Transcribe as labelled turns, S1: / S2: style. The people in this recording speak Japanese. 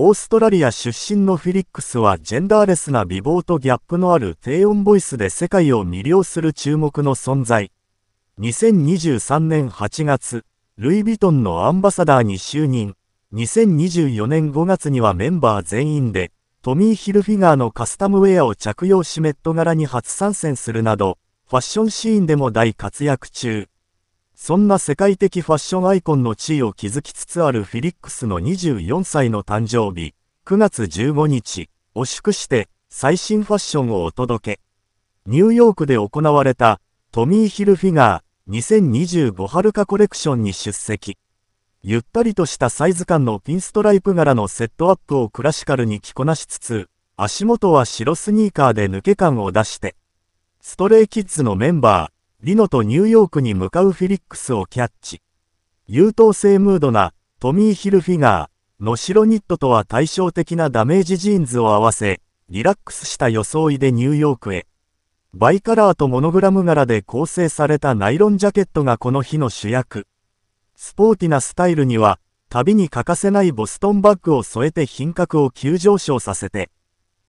S1: オーストラリア出身のフィリックスはジェンダーレスな美貌とギャップのある低音ボイスで世界を魅了する注目の存在。2023年8月、ルイ・ヴィトンのアンバサダーに就任。2024年5月にはメンバー全員で、トミー・ヒルフィガーのカスタムウェアを着用しメット柄に初参戦するなど、ファッションシーンでも大活躍中。そんな世界的ファッションアイコンの地位を築きつつあるフィリックスの24歳の誕生日、9月15日を祝して最新ファッションをお届け。ニューヨークで行われたトミー・ヒルフィガー2025春夏コレクションに出席。ゆったりとしたサイズ感のピンストライプ柄のセットアップをクラシカルに着こなしつつ、足元は白スニーカーで抜け感を出して、ストレイキッズのメンバー、リノとニューヨークに向かうフィリックスをキャッチ。優等生ムードなトミー・ヒルフィガーの白ニットとは対照的なダメージジーンズを合わせ、リラックスした装いでニューヨークへ。バイカラーとモノグラム柄で構成されたナイロンジャケットがこの日の主役。スポーティなスタイルには、旅に欠かせないボストンバッグを添えて品格を急上昇させて、